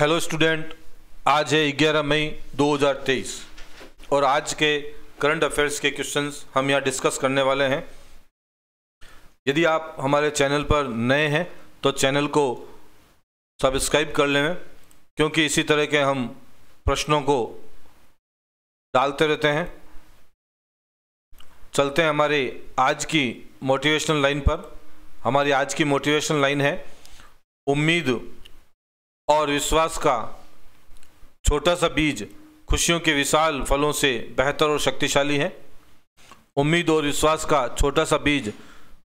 hello student आज है 11 मई 2023 और आज के करंट अफेयर्स के क्वेश्चंस हम यहाँ डिस्कस करने वाले हैं यदि आप हमारे चैनल पर नए हैं तो चैनल को सब्सक्राइब कर लें क्योंकि इसी तरह के हम प्रश्नों को डालते रहते हैं चलते हैं हमारे आज की मोटिवेशनल लाइन पर हमारी आज की मोटिवेशनल लाइन है उम्मीद और विश्वास का छोटा सा बीज खुशियों के विशाल फलों से बेहतर और शक्तिशाली है उम्मीद और विश्वास का छोटा सा बीज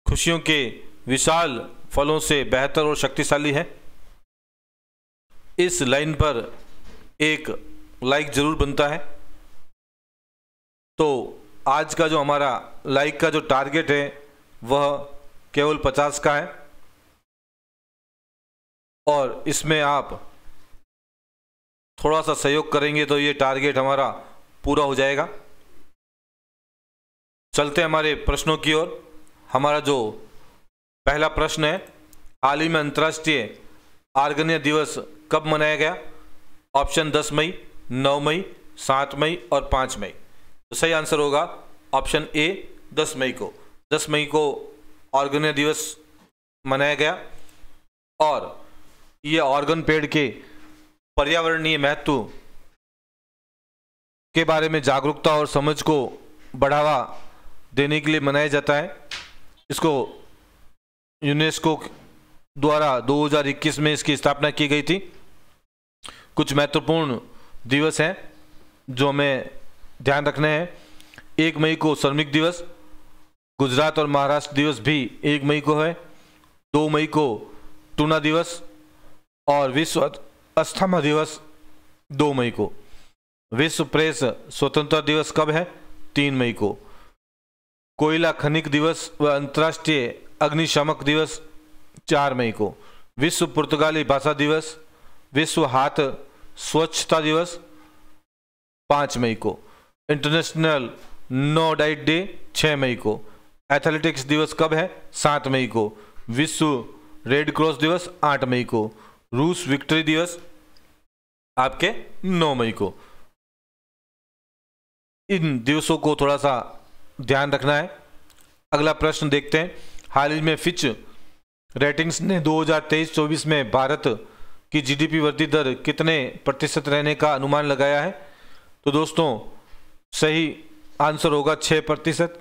खुशियों के विशाल फलों से बेहतर और शक्तिशाली है इस लाइन पर एक लाइक ज़रूर बनता है तो आज का जो हमारा लाइक का जो टारगेट है वह केवल पचास का है और इसमें आप थोड़ा सा सहयोग करेंगे तो ये टारगेट हमारा पूरा हो जाएगा चलते हमारे प्रश्नों की ओर हमारा जो पहला प्रश्न है हाल ही में अंतर्राष्ट्रीय आर्गन्य दिवस कब मनाया गया ऑप्शन 10 मई 9 मई 7 मई और 5 मई तो सही आंसर होगा ऑप्शन ए 10 मई को 10 मई को ऑर्गन्य दिवस मनाया गया और ये ऑर्गन पेड़ के पर्यावरणीय महत्व के बारे में जागरूकता और समझ को बढ़ावा देने के लिए मनाया जाता है इसको यूनेस्को द्वारा 2021 में इसकी स्थापना की गई थी कुछ महत्वपूर्ण दिवस हैं जो हमें ध्यान रखने हैं एक मई को श्रमिक दिवस गुजरात और महाराष्ट्र दिवस भी एक मई को है दो मई को टूना दिवस और विश्व अस्थम दिवस दो मई को विश्व प्रेस स्वतंत्रता दिवस कब है तीन मई को कोयला खनिक दिवस व अंतर्राष्ट्रीय अग्निशमक दिवस चार मई को विश्व पुर्तगाली भाषा दिवस विश्व हाथ स्वच्छता दिवस पाँच मई को इंटरनेशनल नो डाइट डे छः मई को एथलेटिक्स दिवस कब है सात मई को विश्व रेड क्रॉस दिवस आठ मई को रूस विक्ट्री दिवस आपके 9 मई को इन दिवसों को थोड़ा सा ध्यान रखना है अगला प्रश्न देखते हैं हाल ही में फिच रेटिंग्स ने 2023-24 में भारत की जीडीपी वृद्धि दर कितने प्रतिशत रहने का अनुमान लगाया है तो दोस्तों सही आंसर होगा 6 प्रतिशत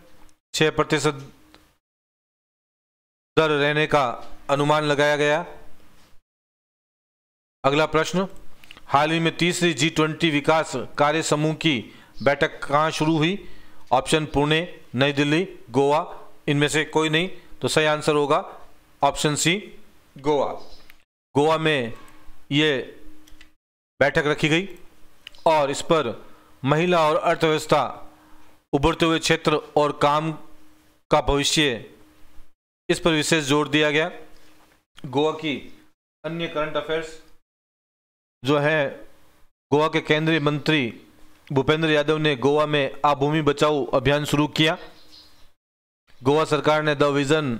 छः प्रतिशत दर रहने का अनुमान लगाया गया अगला प्रश्न हाल ही में तीसरी जी ट्वेंटी विकास कार्य समूह की बैठक कहाँ शुरू हुई ऑप्शन पुणे नई दिल्ली गोवा इनमें से कोई नहीं तो सही आंसर होगा ऑप्शन सी गोवा गोवा में ये बैठक रखी गई और इस पर महिला और अर्थव्यवस्था उभरते हुए क्षेत्र और काम का भविष्य इस पर विशेष जोर दिया गया गोवा की अन्य करंट अफेयर्स जो है गोवा के केंद्रीय मंत्री भूपेंद्र यादव ने गोवा में आ भूमि बचाओ अभियान शुरू किया गोवा सरकार ने the vision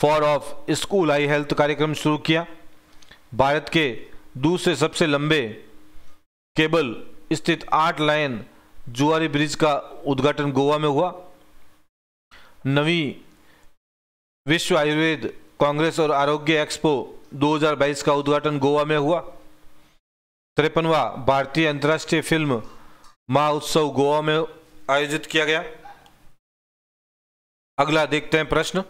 for of school eye health कार्यक्रम शुरू किया भारत के दूसरे सबसे लंबे केबल स्थित आठ लाइन जुआरी ब्रिज का उद्घाटन गोवा में हुआ नवी विश्व आयुर्वेद कांग्रेस और आरोग्य एक्सपो 2022 का उद्घाटन गोवा में हुआ तिरपनवा भारतीय अंतर्राष्ट्रीय फिल्म महाउत्सव गोवा में आयोजित किया गया अगला देखते हैं प्रश्न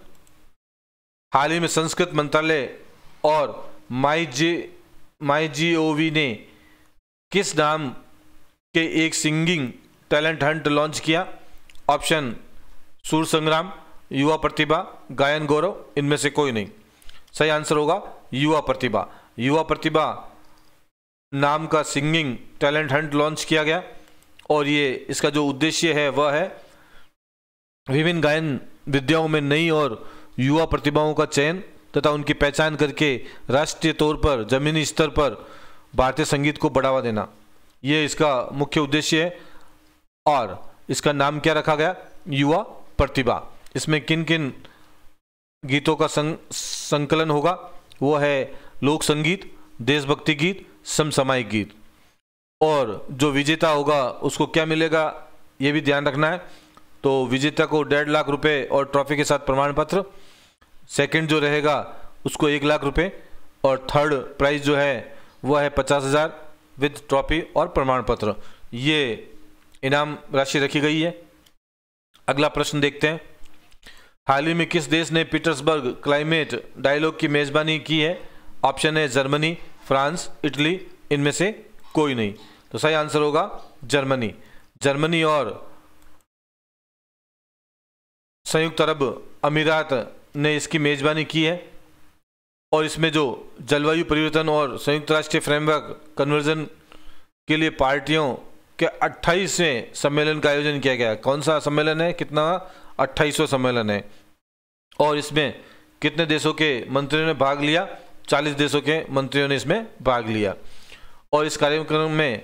हाल ही में संस्कृत मंत्रालय और माई जी माई जी ओ वी ने किस नाम के एक सिंगिंग टैलेंट हंट लॉन्च किया ऑप्शन सूर संग्राम युवा प्रतिभा गायन गौरव इनमें से कोई नहीं सही आंसर होगा युवा प्रतिभा युवा प्रतिभा नाम का सिंगिंग टैलेंट हंट लॉन्च किया गया और ये इसका जो उद्देश्य है वह है विभिन्न गायन विद्याओं में नई और युवा प्रतिभाओं का चयन तथा उनकी पहचान करके राष्ट्रीय तौर पर जमीनी स्तर पर भारतीय संगीत को बढ़ावा देना ये इसका मुख्य उद्देश्य है और इसका नाम क्या रखा गया युवा प्रतिभा इसमें किन किन गीतों का संकलन होगा वो है लोक संगीत देशभक्ति गीत समसमाई गीत और जो विजेता होगा उसको क्या मिलेगा ये भी ध्यान रखना है तो विजेता को डेढ़ लाख रुपए और ट्रॉफी के साथ प्रमाण पत्र सेकंड जो रहेगा उसको एक लाख रुपए और थर्ड प्राइज जो है वह है पचास हज़ार विद ट्रॉफी और प्रमाण पत्र ये इनाम राशि रखी गई है अगला प्रश्न देखते हैं हाल ही में किस देश ने पीटर्सबर्ग क्लाइमेट डायलॉग की मेज़बानी की है ऑप्शन है जर्मनी फ्रांस इटली इनमें से कोई नहीं तो सही आंसर होगा जर्मनी जर्मनी और संयुक्त अरब अमीरात ने इसकी मेज़बानी की है और इसमें जो जलवायु परिवर्तन और संयुक्त राष्ट्र फ्रेमवर्क कन्वर्जन के लिए पार्टियों के 28वें सम्मेलन का आयोजन किया गया कौन सा सम्मेलन है कितना अट्ठाईसवा सम्मेलन है और इसमें कितने देशों के मंत्रियों ने भाग लिया चालीस देशों के मंत्रियों ने इसमें भाग लिया और इस कार्यक्रम में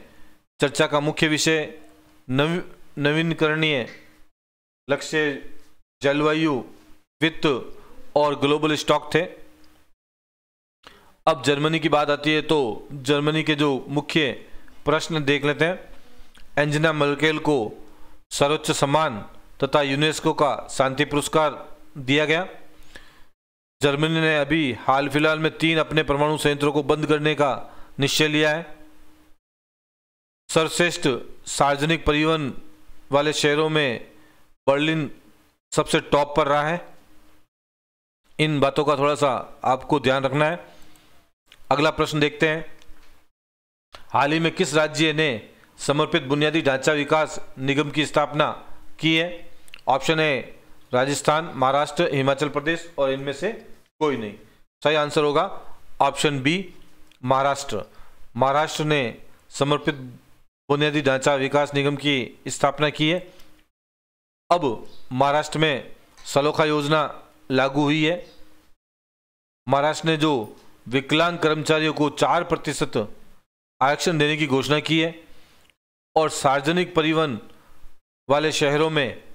चर्चा का मुख्य विषय नवी नवीनकरणीय लक्ष्य जलवायु वित्त और ग्लोबल स्टॉक थे अब जर्मनी की बात आती है तो जर्मनी के जो मुख्य प्रश्न देख लेते हैं एंजना मर्केल को सर्वोच्च सम्मान तथा यूनेस्को का शांति पुरस्कार दिया गया जर्मनी ने अभी हाल फिलहाल में तीन अपने परमाणु संयंत्रों को बंद करने का निश्चय लिया है सर्वश्रेष्ठ सार्वजनिक परिवहन वाले शहरों में बर्लिन सबसे टॉप पर रहा है इन बातों का थोड़ा सा आपको ध्यान रखना है अगला प्रश्न देखते हैं हाल ही में किस राज्य ने समर्पित बुनियादी ढांचा विकास निगम की स्थापना की है ऑप्शन है राजस्थान महाराष्ट्र हिमाचल प्रदेश और इनमें से कोई नहीं सही आंसर होगा ऑप्शन बी महाराष्ट्र महाराष्ट्र ने समर्पित बुनियादी ढांचा विकास निगम की स्थापना की है अब महाराष्ट्र में सलोखा योजना लागू हुई है महाराष्ट्र ने जो विकलांग कर्मचारियों को चार प्रतिशत आरक्षण देने की घोषणा की है और सार्वजनिक परिवहन वाले शहरों में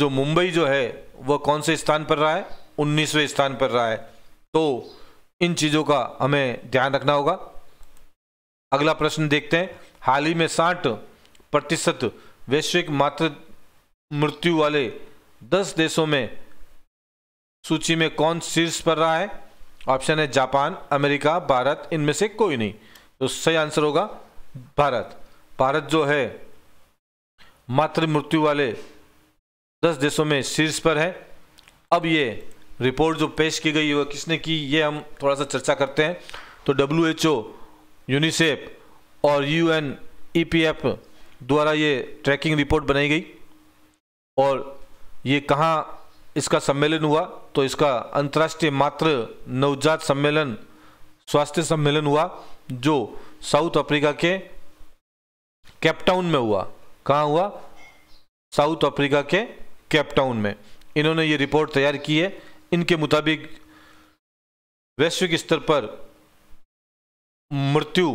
जो मुंबई जो है वह कौन से स्थान पर रहा है उन्नीसवें स्थान पर रहा है तो इन चीज़ों का हमें ध्यान रखना होगा अगला प्रश्न देखते हैं हाल ही में साठ प्रतिशत वैश्विक मात्र मृत्यु वाले दस देशों में सूची में कौन शीर्ष पर रहा है ऑप्शन है जापान अमेरिका भारत इनमें से कोई नहीं तो सही आंसर होगा भारत भारत जो है मातृ मृत्यु वाले दस देशों में शीर्ष पर है अब ये रिपोर्ट जो पेश की गई है किसने की ये हम थोड़ा सा चर्चा करते हैं तो डब्ल्यू एच ओ यूनिसेफ और U N E P F द्वारा ये ट्रैकिंग रिपोर्ट बनाई गई और ये कहाँ इसका सम्मेलन हुआ तो इसका अंतर्राष्ट्रीय मात्र नवजात सम्मेलन स्वास्थ्य सम्मेलन हुआ जो साउथ अफ्रीका के कैपटाउन में हुआ कहाँ हुआ साउथ अफ्रीका के केपटाउन में इन्होंने ये रिपोर्ट तैयार की है इनके मुताबिक वैश्विक स्तर पर मृत्यु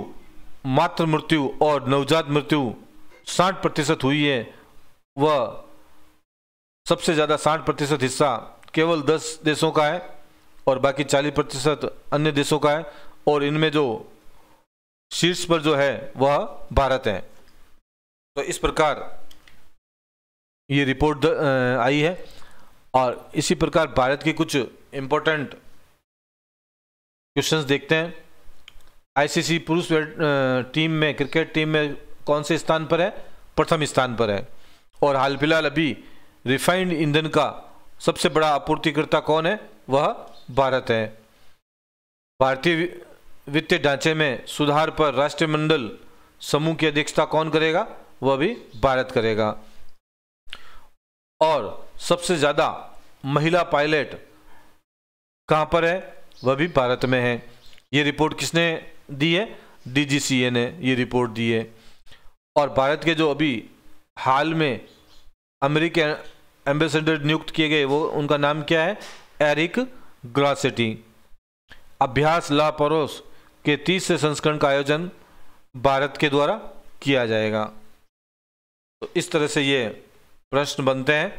मातृ मृत्यु और नवजात मृत्यु साठ प्रतिशत हुई है वह सबसे ज़्यादा साठ प्रतिशत हिस्सा केवल दस देशों का है और बाकी चालीस प्रतिशत अन्य देशों का है और इनमें जो शीर्ष पर जो है वह भारत है तो इस प्रकार ये रिपोर्ट आई है और इसी प्रकार भारत के कुछ इम्पोर्टेंट क्वेश्चंस देखते हैं आईसीसी पुरुष टीम में क्रिकेट टीम में कौन से स्थान पर है प्रथम स्थान पर है और हाल फिलहाल अभी रिफाइंड ईंधन का सबसे बड़ा आपूर्तिकर्ता कौन है वह भारत है भारतीय वित्तीय ढांचे में सुधार पर राष्ट्रमंडल समूह की अध्यक्षता कौन करेगा वह भी भारत करेगा और सबसे ज़्यादा महिला पायलट कहाँ पर है वह भी भारत में है ये रिपोर्ट किसने दी है डीजीसीए ने ये रिपोर्ट दी है और भारत के जो अभी हाल में अमेरिकी एम्बेसडर नियुक्त किए गए वो उनका नाम क्या है एरिक ग्रासेटी अभ्यास परोस के तीसरे संस्करण का आयोजन भारत के द्वारा किया जाएगा तो इस तरह से ये प्रश्न बनते हैं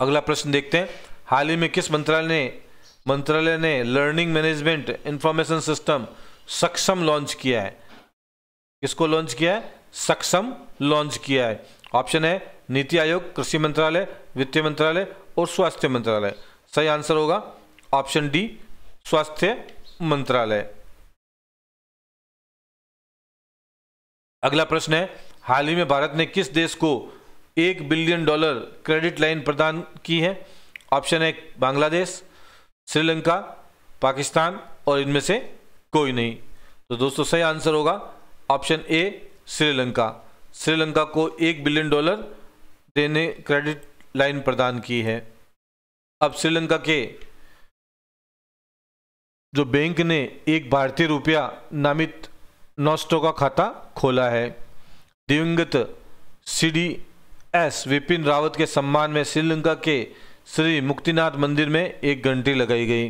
अगला प्रश्न देखते हैं हाल ही में किस मंत्रालय ने मंत्रालय ने learning management information system Saksham launch किया है किसको लॉन्च किया है सक्षम लॉन्च किया है ऑप्शन है नीति आयोग कृषि मंत्रालय वित्त मंत्रालय और स्वास्थ्य मंत्रालय सही आंसर होगा ऑप्शन डी स्वास्थ्य मंत्रालय अगला प्रश्न है हाल ही में भारत ने किस देश को एक बिलियन डॉलर क्रेडिट लाइन प्रदान की है ऑप्शन है बांग्लादेश श्रीलंका पाकिस्तान और इनमें से कोई नहीं तो दोस्तों सही आंसर होगा ऑप्शन ए श्रीलंका श्रीलंका को एक बिलियन डॉलर देने क्रेडिट लाइन प्रदान की है अब श्रीलंका के जो बैंक ने एक भारतीय रुपया नामित नोस्टो का खाता खोला है दिवंगत सी एस विपिन रावत के सम्मान में श्रीलंका के श्री मुक्तिनाथ मंदिर में एक घंटी लगाई गई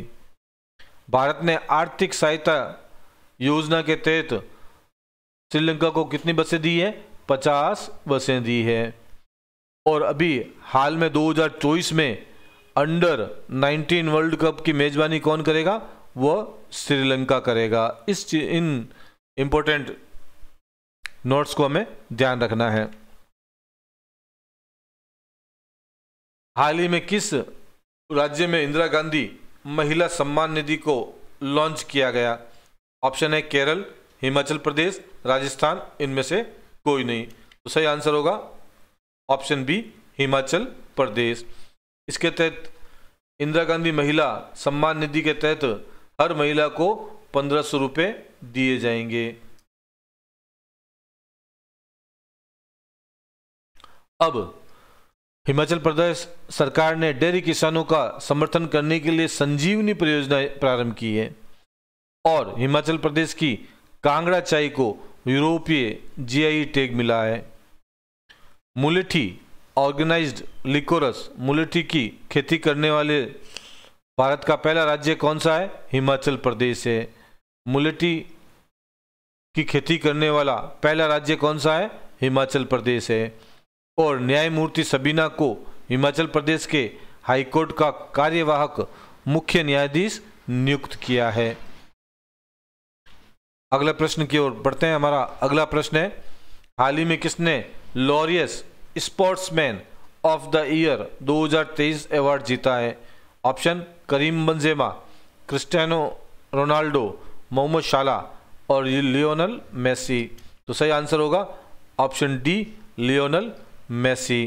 भारत ने आर्थिक सहायता योजना के तहत श्रीलंका को कितनी बसें दी है 50 बसें दी है और अभी हाल में 2024 में अंडर 19 वर्ल्ड कप की मेज़बानी कौन करेगा वह श्रीलंका करेगा इस इन इम्पोर्टेंट नोट्स को हमें ध्यान रखना है हाल ही में किस राज्य में इंदिरा गांधी महिला सम्मान निधि को लॉन्च किया गया ऑप्शन है केरल हिमाचल प्रदेश राजस्थान इनमें से कोई नहीं तो सही आंसर होगा ऑप्शन बी हिमाचल प्रदेश इसके तहत इंदिरा गांधी महिला सम्मान निधि के तहत हर महिला को पंद्रह सौ रुपये दिए जाएंगे अब हिमाचल प्रदेश सरकार ने डेयरी किसानों का समर्थन करने के लिए संजीवनी परियोजना प्रारंभ की है और हिमाचल प्रदेश की कांगड़ा चाय को यूरोपीय जीआई टैग मिला है मुलेठी ऑर्गेनाइज्ड लिकोरस मुलेठी की खेती करने वाले भारत का पहला राज्य कौन सा है हिमाचल प्रदेश है मुलेठी की खेती करने वाला पहला राज्य कौन सा है हिमाचल प्रदेश है और न्यायमूर्ति सबीना को हिमाचल प्रदेश के हाईकोर्ट का कार्यवाहक मुख्य न्यायाधीश नियुक्त किया है अगला प्रश्न की ओर बढ़ते हैं हमारा अगला प्रश्न है हाल ही में किसने Laureus sportsman of the year 2023 award जीता है option Karim Benzema Cristiano Ronaldo Mohamed Salah और लियोनल मेसी तो सही आंसर होगा ऑप्शन डी लियोनल मेसी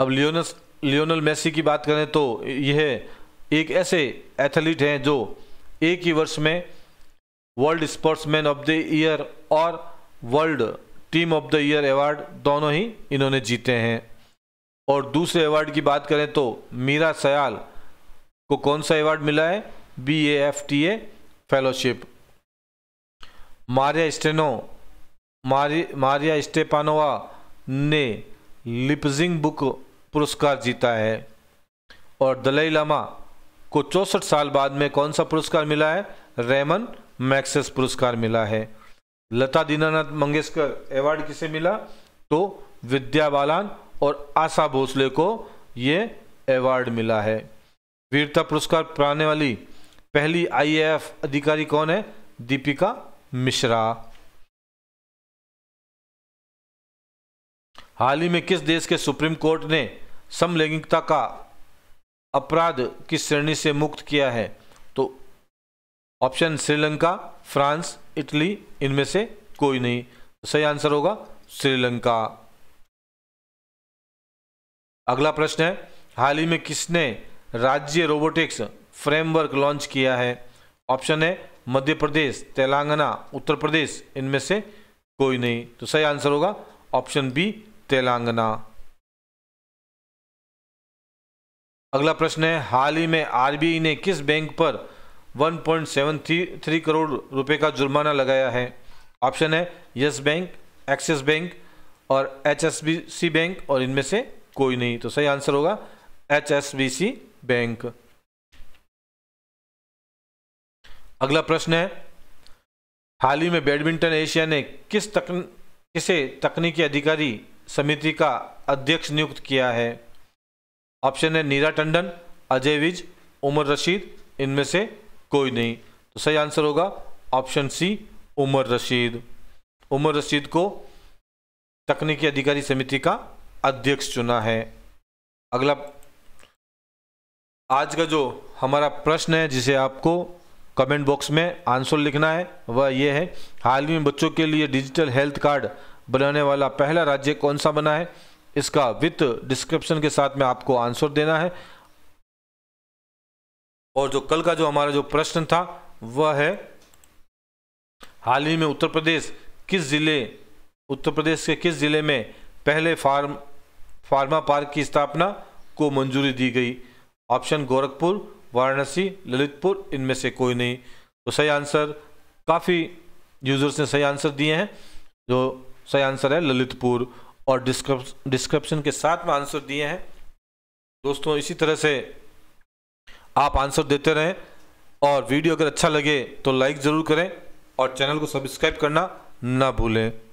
अब लियोनस लियोनल मेसी की बात करें तो यह एक ऐसे एथलीट हैं जो एक ही वर्ष में world sportsman of the year और world team of the year award दोनों ही इन्होंने जीते हैं और दूसरे अवार्ड की बात करें तो मीरा सयाल को कौन सा अवार्ड मिला है B A F T A fellowship Maria Steno Mari Maria Stepanova ने लिपजिंग बुक पुरस्कार जीता है और दलाई लामा को चौंसठ साल बाद में कौन सा पुरस्कार मिला है रेमन मैक्सेस पुरस्कार मिला है लता दीनानाथ मंगेशकर अवार्ड किसे मिला तो विद्या बालान और आशा भोसले को ये अवार्ड मिला है वीरता पुरस्कार पाने वाली पहली आईएएफ अधिकारी कौन है दीपिका मिश्रा हाल ही में किस देश के सुप्रीम कोर्ट ने समलैंगिकता का अपराध किस श्रेणी से मुक्त किया है तो ऑप्शन श्रीलंका फ्रांस इटली इनमें से कोई नहीं तो सही आंसर होगा श्रीलंका अगला प्रश्न है हाल ही में किसने राज्य रोबोटिक्स फ्रेमवर्क लॉन्च किया है ऑप्शन है मध्य प्रदेश तेलंगाना उत्तर प्रदेश इनमें से कोई नहीं तो सही आंसर होगा ऑप्शन बी तेलंगाना अगला प्रश्न है हाल ही में आरबीआई ने किस बैंक पर 1.73 करोड़ रुपए का जुर्माना लगाया है ऑप्शन है यस बैंक एक्सिस बैंक और एचएसबीसी बैंक और इनमें से कोई नहीं तो सही आंसर होगा एचएसबीसी बैंक अगला प्रश्न है हाल ही में बैडमिंटन एशिया ने किस तकन किसे तकनीकी अधिकारी समिति का अध्यक्ष नियुक्त किया है ऑप्शन है नीरा टंडन अजय विज उमर रशीद इनमें से कोई नहीं तो सही आंसर होगा ऑप्शन सी उमर रशीद उमर रशीद को तकनीकी अधिकारी समिति का अध्यक्ष चुना है अगला आज का जो हमारा प्रश्न है जिसे आपको कमेंट बॉक्स में आंसर लिखना है वह यह है हाल ही में बच्चों के लिए डिजिटल हेल्थ कार्ड बनाने वाला पहला राज्य कौन सा बना है इसका वित्त डिस्क्रिप्शन के साथ में आपको आंसर देना है और जो कल का जो हमारा जो प्रश्न था वह है हाल ही में उत्तर प्रदेश किस जिले उत्तर प्रदेश के किस जिले में पहले फार्म फार्मा पार्क की स्थापना को मंजूरी दी गई ऑप्शन गोरखपुर वाराणसी ललितपुर इनमें से कोई नहीं तो सही आंसर काफ़ी यूजर्स ने सही आंसर दिए हैं जो सही आंसर है ललितपुर और डिस्क्रिप्शन के साथ में आंसर दिए हैं दोस्तों इसी तरह से आप आंसर देते रहें और वीडियो अगर अच्छा लगे तो लाइक ज़रूर करें और चैनल को सब्सक्राइब करना ना भूलें